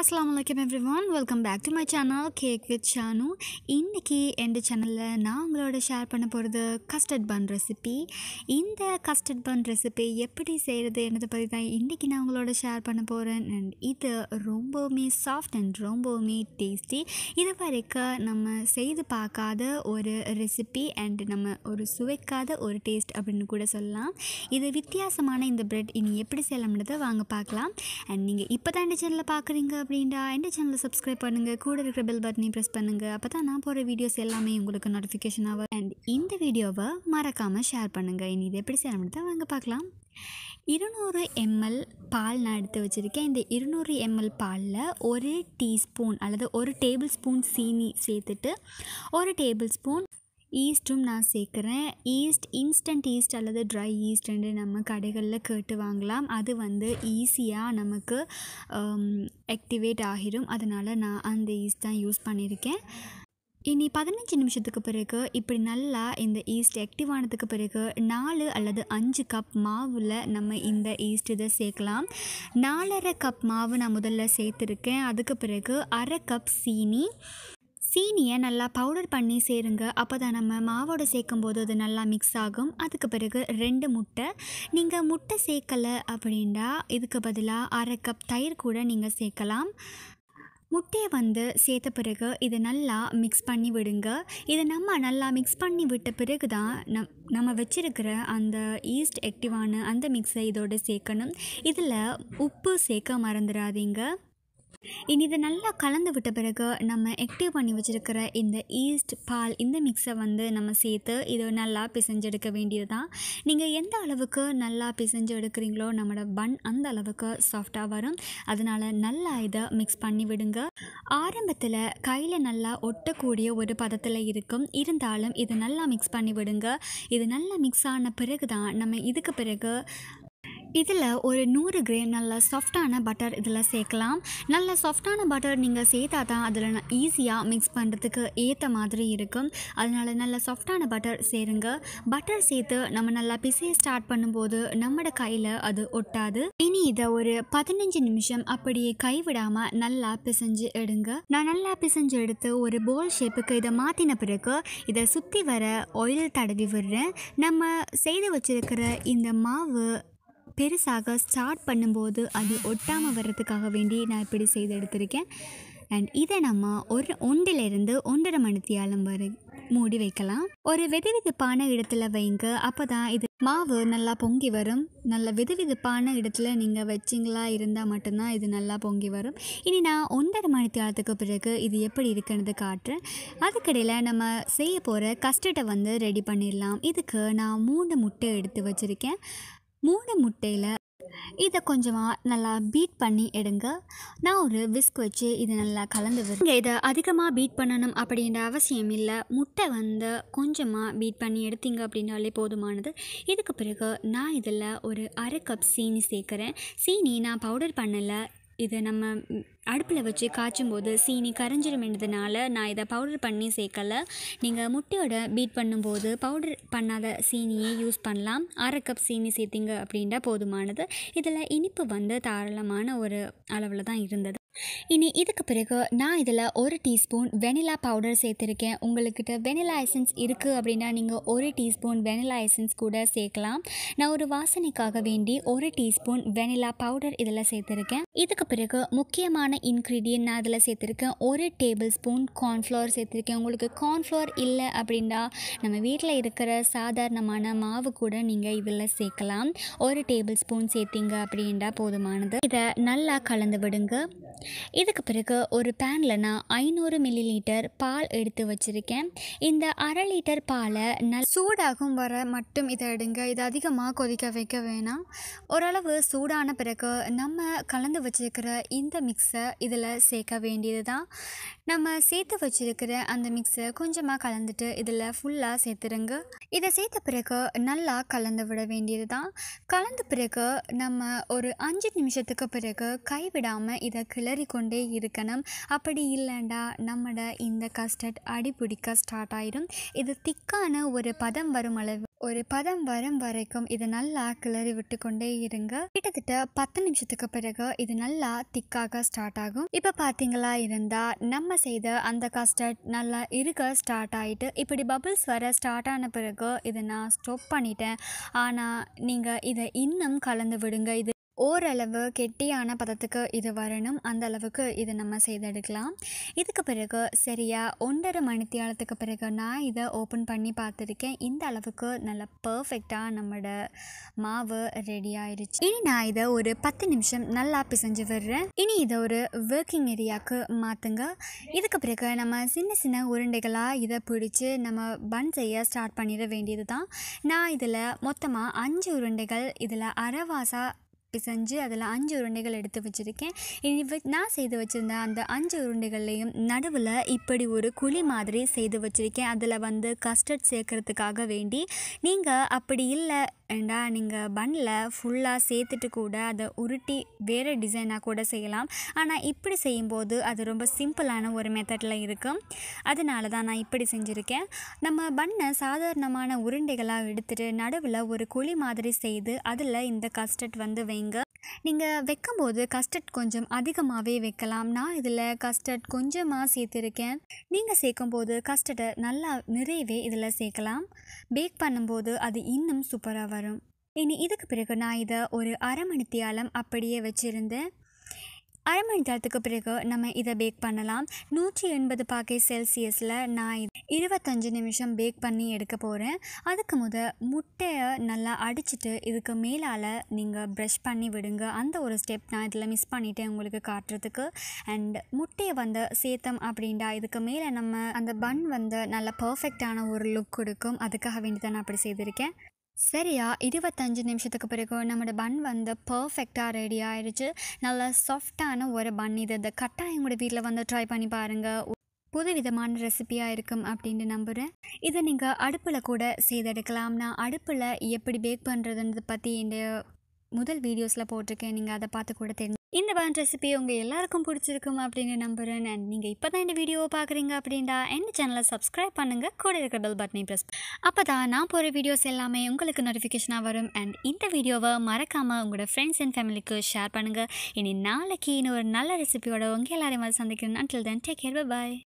அஸ்லாமலைக்கம் every one welcome back to my channel cake with Shanu இன்றைக்கி எந்த சேனலில் நான் உங்களோட ஷேர் பண்ண போகிறது கஸ்டர்ட் பன் ரெசிபி இந்த கஸ்டர்ட் பன் ரெசிபி எப்படி செய்கிறது என்னதை பற்றி தான் இன்றைக்கி நான் உங்களோட ஷேர் பண்ண போகிறேன் அண்ட் இது ரொம்பவுமே சாஃப்ட் அண்ட் ரொம்பவுமே டேஸ்டி இது வரைக்கும் நம்ம செய்து பார்க்காத ஒரு ரெசிபி அண்ட் நம்ம ஒரு சுவைக்காத ஒரு டேஸ்ட் அப்படின்னு கூட சொல்லலாம் இது வித்தியாசமான இந்த பிரெட் இனி எப்படி செய்யலாம்ன்றதை வாங்க பார்க்கலாம் அண்ட் நீங்கள் இப்போ தான் இந்த சேனலில் பார்க்குறீங்க அப்படின்டா எந்த சேனலை சப்ஸ்கிரைப் பண்ணுங்கள் கூட இருக்கிற பெல் பட்டனையும் ப்ரெஸ் பண்ணுங்கள் அப்போ தான் நான் போகிற வீடியோஸ் எல்லாமே உங்களுக்கு நோட்டிஃபிகேஷன் ஆகும் அண்ட் இந்த வீடியோவை மறக்காமல் ஷேர் பண்ணுங்கள் இனி இது எப்படி செய்யணும்னு தான் வாங்க பார்க்கலாம் இருநூறு எம்எல் பால் நான் எடுத்து வச்சுருக்கேன் இந்த இருநூறு எம்எல் பாலில் ஒரு டீஸ்பூன் அல்லது ஒரு டேபிள் ஸ்பூன் சீனி சேர்த்துட்டு ஒரு டேபிள் ஸ்பூன் ஈஸ்ட்டும் நான் சேர்க்குறேன் ஈஸ்ட் இன்ஸ்டன்ட் ஈஸ்ட் அல்லது ட்ரை ஈஸ்ட் என்று நம்ம கடைகளில் கேட்டு வாங்கலாம் அது வந்து ஈஸியாக நமக்கு ஆக்டிவேட் ஆகிடும் அதனால் நான் அந்த ஈஸ்ட் தான் யூஸ் பண்ணியிருக்கேன் இனி பதினஞ்சு நிமிஷத்துக்கு பிறகு இப்படி நல்லா இந்த ஈஸ்ட் ஆக்டிவ் ஆனதுக்கு பிறகு நாலு அல்லது அஞ்சு கப் மாவில் நம்ம இந்த ஈஸ்ட் இதை சேர்க்கலாம் நாலரை கப் மாவு நான் முதல்ல சேர்த்துருக்கேன் அதுக்கு பிறகு அரை கப் சீனி சீனியை நல்லா பவுடர் பண்ணி சேருங்க அப்போ தான் நம்ம மாவோடு சேர்க்கும் போது அது நல்லா மிக்ஸ் ஆகும் அதுக்கு பிறகு ரெண்டு முட்டை நீங்கள் முட்டை சேர்க்கலை அப்படின்னா இதுக்கு பதிலாக அரை கப் தயிர் கூட நீங்கள் சேர்க்கலாம் முட்டையை வந்து சேர்த்த பிறகு இதை நல்லா மிக்ஸ் பண்ணி விடுங்க இதை நம்ம நல்லா மிக்ஸ் பண்ணி விட்ட பிறகு தான் நம் நம்ம வச்சுருக்கிற அந்த ஈஸ்ட் ஆக்டிவான அந்த மிக்ஸை இதோடு சேர்க்கணும் இதில் உப்பு சேர்க்க மறந்துடாதீங்க இனி இதை நல்லா கலந்து விட்ட பிறகு நம்ம ஆக்டிவ் பண்ணி வச்சுருக்கிற இந்த ஈஸ்ட் பால் இந்த மிக்ஸை வந்து நம்ம சேர்த்து இது நல்லா பிசைஞ்செடுக்க வேண்டியது தான் நீங்கள் எந்த அளவுக்கு நல்லா பிசைஞ்சு எடுக்கிறீங்களோ நம்மளோட பன் அந்த அளவுக்கு சாஃப்டாக வரும் அதனால் நல்லா இதை மிக்ஸ் பண்ணி விடுங்க ஆரம்பத்தில் கையில் நல்லா ஒட்டக்கூடிய ஒரு பதத்தில் இருக்கும் இருந்தாலும் இதை நல்லா மிக்ஸ் பண்ணி விடுங்க இது நல்லா மிக்ஸ் ஆன பிறகு தான் நம்ம இதுக்கு பிறகு இதில் ஒரு நூறு கிராம் நல்ல சாஃப்டான பட்டர் இதில் சேர்க்கலாம் நல்ல சாஃப்டான பட்டர் நீங்கள் சேர்த்தா தான் அதில் ஈஸியாக மிக்ஸ் பண்ணுறதுக்கு ஏற்ற மாதிரி இருக்கும் அதனால் நல்ல சாஃப்டான பட்டர் சேருங்க பட்டர் சேர்த்து நம்ம நல்லா பிசைய ஸ்டார்ட் பண்ணும்போது நம்மளோட கையில் அது ஒட்டாது இனி இதை ஒரு பதினஞ்சு நிமிஷம் அப்படியே கைவிடாமல் நல்லா பிசைஞ்சு எடுங்க நான் நல்லா பிசைஞ்சு எடுத்து ஒரு போல் ஷேப்புக்கு இதை மாற்றின பிறகு இதை சுற்றி வர ஆயில் தடவி விடுறேன் நம்ம செய்து வச்சுருக்கிற இந்த மாவு பெருசாக ஸ்டார்ட் பண்ணும்போது அது ஒட்டாமல் வர்றதுக்காக வேண்டி நான் இப்படி செய்து எடுத்திருக்கேன் அண்ட் இதை நம்ம ஒரு ஒன்றிலிருந்து ஒன்றரை மணித்தியாலம் வரை மூடி வைக்கலாம் ஒரு வெதுவெதுப்பான இடத்துல வைங்க அப்போ தான் இது மாவு நல்லா பொங்கி வரும் நல்ல வெதுவெதுப்பான இடத்துல நீங்கள் வச்சிங்களா இருந்தால் மட்டும்தான் இது நல்லா பொங்கி வரும் இனி நான் ஒன்றரை மணித்தியாலத்துக்கு பிறகு இது எப்படி இருக்குன்னு காட்டுறேன் அதுக்கடையில் நம்ம செய்ய போகிற கஸ்டர்டை வந்து ரெடி பண்ணிடலாம் இதுக்கு நான் மூணு முட்டை எடுத்து வச்சுருக்கேன் மூணு முட்டையில் இதை கொஞ்சமாக நல்லா பீட் பண்ணி எடுங்க நான் ஒரு விஸ்க் வச்சு இது நல்லா கலந்து விடுங்க இதை அதிகமாக பீட் பண்ணணும் அப்படின்ற அவசியம் இல்லை முட்டை வந்து கொஞ்சமாக பீட் பண்ணி எடுத்தீங்க அப்படின்னாலே போதுமானது இதுக்கு பிறகு நான் இதில் ஒரு அரை கப் சீனி சேர்க்குறேன் சீனி நான் பவுடர் பண்ணலை இதை நம்ம அடுப்பில் வச்சு காய்ச்சும் போது சீனி கரைஞ்சிருமென்றதுனால நான் இதை பவுடர் பண்ணி சேர்க்கலை நீங்கள் முட்டையோட பீட் பண்ணும்போது பவுடர் பண்ணாத சீனியை யூஸ் பண்ணலாம் அரை கப் சீனி சேர்த்திங்க அப்படின்னா போதுமானது இதில் இனிப்பு வந்து தாராளமான ஒரு அளவில் தான் இருந்தது இனி இதுக்கு பிறகு நான் இதில் ஒரு டீஸ்பூன் வெனிலா பவுடர் சேர்த்துருக்கேன் உங்கள்கிட்ட வெனிலா எசன்ஸ் இருக்குது அப்படின்னா நீங்கள் ஒரு டீஸ்பூன் வெனிலா எசன்ஸ் கூட சேர்க்கலாம் நான் ஒரு வாசனைக்காக வேண்டி ஒரு டீஸ்பூன் வெனிலா பவுடர் இதில் சேர்த்துருக்கேன் இதுக்கு பிறகு முக்கியமான இன்க்ரீடியன்ட் நான் இதில் சேர்த்துருக்கேன் ஒரு டேபிள் ஸ்பூன் கார்ன்ஃப்ளவர் சேர்த்துருக்கேன் உங்களுக்கு கார்ன்ஃப்ளவர் இல்லை அப்படின்னா நம்ம வீட்டில் இருக்கிற சாதாரணமான மாவு கூட நீங்கள் இதில் சேர்க்கலாம் ஒரு டேபிள் ஸ்பூன் சேர்த்திங்க அப்படின்னா போதுமானது இதை நல்லா கலந்து விடுங்க இதுக்கு பிறகு ஒரு பேனில் நான் ஐநூறு மில்லி லிட்டர் பால் எடுத்து வச்சுருக்கேன் இந்த அரை லிட்டர் பாலை நல் சூடாகும் வர மட்டும் இதை எடுங்க இதை அதிகமாக கொதிக்க வைக்க வேணாம் ஓரளவு சூடான பிறகு நம்ம கலந்து வச்சுருக்கிற இந்த மிக்ஸை இதில் சேர்க்க வேண்டியது தான் நம்ம சேர்த்து வச்சுருக்கிற அந்த மிக்ஸை கொஞ்சமாக கலந்துட்டு இதில் ஃபுல்லாக சேர்த்துருங்க இதை சேர்த்த பிறகு நல்லா கலந்து விட வேண்டியது தான் கலந்த பிறகு நம்ம ஒரு அஞ்சு நிமிஷத்துக்கு பிறகு கைவிடாமல் இதை கிளறிக்கொண்டே இருக்கணும் அப்படி இல்லைண்டா நம்மட இந்த கஸ்டர்ட் அடிபிடிக்க ஸ்டார்ட் ஆயிடும் இது திக்கான ஒரு பதம் வரும் அளவு ஒரு பதம் வரும் வரைக்கும் இது நல்லா கிளறி விட்டு கொண்டே இருங்க கிட்டத்தட்ட பத்து நிமிஷத்துக்கு பிறகு இது நல்லா திக்காக ஸ்டார்ட் ஆகும் இப்போ பார்த்தீங்களா இருந்தால் நம்ம செய்த அந்த கஸ்டர்ட் நல்லா இருக்க ஸ்டார்ட் ஆகிட்டு இப்படி பபுள்ஸ் வர ஸ்டார்ட் ஆன பிறகு இதை நான் ஸ்டோப் பண்ணிட்டேன் ஆனால் நீங்கள் இதை இன்னும் கலந்து விடுங்க இது ஓரளவு கெட்டியான பதத்துக்கு இது வரணும் அந்த அளவுக்கு இதை நம்ம செய்தெடுக்கலாம் இதுக்கு பிறகு சரியாக ஒன்றரை மணித்தியாலத்துக்கு பிறகு நான் இதை ஓப்பன் பண்ணி பார்த்துருக்கேன் இந்த அளவுக்கு நல்லா பர்ஃபெக்டாக நம்மளோட மாவு ரெடி ஆயிடுச்சு இனி நான் இதை ஒரு பத்து நிமிஷம் நல்லா பிசைஞ்சு விடுறேன் இனி இதை ஒரு ஒர்க்கிங் ஏரியாவுக்கு மாற்றுங்க இதுக்கு பிறகு நம்ம சின்ன சின்ன உருண்டைகளாக இதை பிடிச்சி நம்ம பன் செய்ய ஸ்டார்ட் பண்ணிட வேண்டியது தான் நான் இதில் மொத்தமாக அஞ்சு உருண்டைகள் இதில் அரைவாசாக செஞ்சு அதில் அஞ்சு உருண்டைகள் எடுத்து வச்சுருக்கேன் இனி நான் செய்து வச்சுருந்த அந்த அஞ்சு உருண்டைகள்லையும் நடுவில் இப்படி ஒரு குழி மாதிரி செய்து வச்சுருக்கேன் அதில் வந்து கஸ்டர்ட் சேர்க்குறதுக்காக வேண்டி நீங்கள் அப்படி இல்லை ஏண்டா நீங்கள் பன்னில் ஃபுல்லாக சேர்த்துட்டு கூட அதை உருட்டி வேறு டிசைனாக கூட செய்யலாம் ஆனால் இப்படி செய்யும்போது அது ரொம்ப சிம்பிளான ஒரு மெத்தடில் இருக்கும் அதனால தான் நான் இப்படி செஞ்சுருக்கேன் நம்ம பண்ணை சாதாரணமான உருண்டைகளாக எடுத்துகிட்டு நடுவில் ஒரு குழி மாதிரி செய்து அதில் இந்த கஸ்டர்ட் வந்து வை நீங்கள் வைக்கும்போது கஸ்டர்ட் கொஞ்சம் அதிகமாகவே வைக்கலாம் நான் இதில் கஸ்டர்ட் கொஞ்சமாக சேர்த்துருக்கேன் நீங்கள் சேர்க்கும்போது கஸ்டர்டை நல்லா நிறையவே இதில் சேர்க்கலாம் பேக் பண்ணும்போது அது இன்னும் சூப்பராக வரும் இனி இதுக்கு பிறகு நான் இதை ஒரு அரை மணித்தியாலம் அப்படியே வச்சுருந்தேன் அரை மணி நேரத்துக்கு பிறகு நம்ம இதை பேக் பண்ணலாம் நூற்றி எண்பது பாக்கை செல்சியஸில் நான் இருபத்தஞ்சு நிமிஷம் பேக் பண்ணி எடுக்க போகிறேன் அதுக்கு முத முட்டையை நல்லா அடிச்சுட்டு இதுக்கு மேலால் நீங்கள் ப்ரஷ் பண்ணி விடுங்க அந்த ஒரு ஸ்டெப் நான் இதில் மிஸ் பண்ணிவிட்டேன் உங்களுக்கு காட்டுறதுக்கு அண்ட் முட்டையை வந்து சேத்தம் அப்படின்டா இதுக்கு மேலே நம்ம அந்த பன் வந்து நல்லா பர்ஃபெக்டான ஒரு லுக் கொடுக்கும் அதுக்காக வேண்டி தான் நான் அப்படி செய்திருக்கேன் சரியா இருபத்தஞ்சு நிமிஷத்துக்கு பிறகு நம்மளோட பன் வந்து பர்ஃபெக்டாக ரெடி ஆயிடுச்சு நல்லா சாஃப்டான ஒரு பன் இது இந்த கட்டாயம் உங்களோட வீட்டில் வந்து ட்ரை பண்ணி பாருங்கள் புது விதமான ரெசிபியாக இருக்கும் அப்படின்ட்டு நம்புகிறேன் இதை நீங்கள் அடுப்பில் கூட செய்தெடுக்கலாம் நான் அடுப்பில் எப்படி பேக் பண்ணுறதுன்றதை பற்றி இந்த முதல் வீடியோஸில் போட்டிருக்கேன் நீங்கள் அதை பார்த்து கூட தெரிஞ்சு இந்த பான் ரெசிபி உங்கள் எல்லாருக்கும் பிடிச்சிருக்கும் அப்படின்னு நம்புகிறேன் அண்ட் நீங்கள் இப்போ தான் இந்த வீடியோவை பார்க்குறீங்க அப்படின்னா எந்த சேனலை சப்ஸ்கிரைப் பண்ணுங்கள் கூட இருக்கிற பெல் பட்டனை ப்ரெஸ் அப்போ தான் நான் போகிற வீடியோஸ் எல்லாமே உங்களுக்கு நோட்டிஃபிகேஷனாக வரும் அண்ட் இந்த வீடியோவை மறக்காமல் உங்களோட ஃப்ரெண்ட்ஸ் அண்ட் ஃபேமிலிக்கு ஷேர் பண்ணுங்கள் இனி நாளைக்கு இன்னும் ஒரு நல்ல ரெசிபியோட உங்கள் எல்லாரையும் சந்திக்கிறேன் அண்டில் தென் டேக் கேர் பாய்